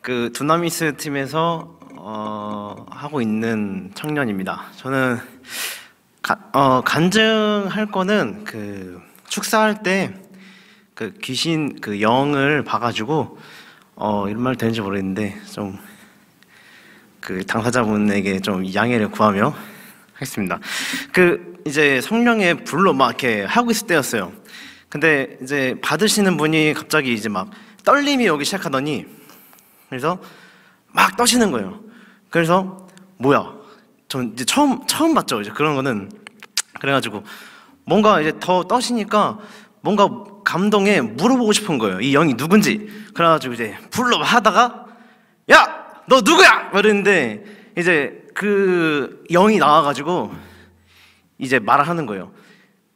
그 두나미스 팀에서 어, 하고 있는 청년입니다. 저는 가, 어, 간증할 거는 그 축사할 때그 귀신 그 영을 봐가지고 어, 이런 말 되는지 모르겠는데 좀그 당사자분에게 좀 양해를 구하며 하겠습니다. 그 이제 성령의 불로 막 이렇게 하고 있을 때였어요. 근데 이제 받으시는 분이 갑자기 이제 막 떨림이 오기 시작하더니 그래서 막 떠시는 거예요. 그래서 뭐야? 전 이제 처음 처음 봤죠. 이제 그런 거는 그래가지고 뭔가 이제 더 떠시니까 뭔가 감동에 물어보고 싶은 거예요. 이 영이 누군지. 그래가지고 이제 불러 하다가 야너 누구야? 이랬는데 이제 그 영이 나와가지고 이제 말을 하는 거예요.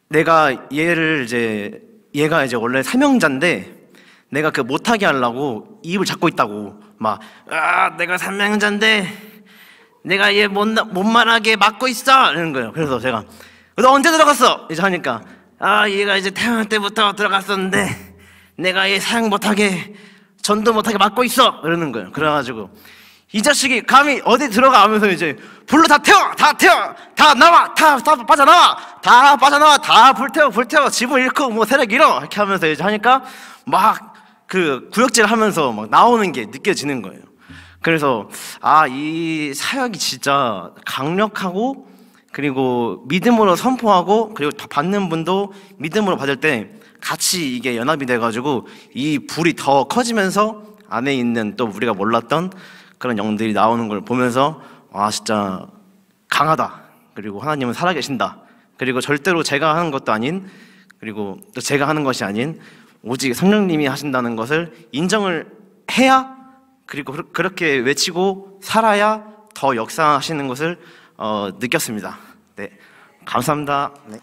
내가 얘를 이제 얘가 이제 원래 사명자인데 내가 그 못하게 하려고 입을 잡고 있다고 막 아 내가 삼명자인데 내가 얘 못, 못만하게 막고 있어 이런 거예요 그래서 제가 너 언제 들어갔어? 이제 하니까 아 얘가 이제 태어날 때부터 들어갔었는데 내가 얘 사용 못하게 전도 못하게 막고 있어 이러는 거예요 그래가지고 이 자식이 감히 어디 들어가면서 이제 불로 다 태워 다 태워 다 나와 다, 다 빠져나와 다 빠져나와 다 불태워 불태워 집을 잃고 뭐 세력 잃어 이렇게 하면서 이제 하니까 막그 구역질 하면서 막 나오는 게 느껴지는 거예요. 그래서 아, 이 사역이 진짜 강력하고 그리고 믿음으로 선포하고 그리고 받는 분도 믿음으로 받을 때 같이 이게 연합이 돼가지고 이 불이 더 커지면서 안에 있는 또 우리가 몰랐던 그런 영들이 나오는 걸 보면서 아 진짜 강하다 그리고 하나님은 살아계신다 그리고 절대로 제가 하는 것도 아닌 그리고 또 제가 하는 것이 아닌 오직 성령님이 하신다는 것을 인정을 해야 그리고 그렇게 외치고 살아야 더 역사하시는 것을 어, 느꼈습니다. 네, 감사합니다. 네.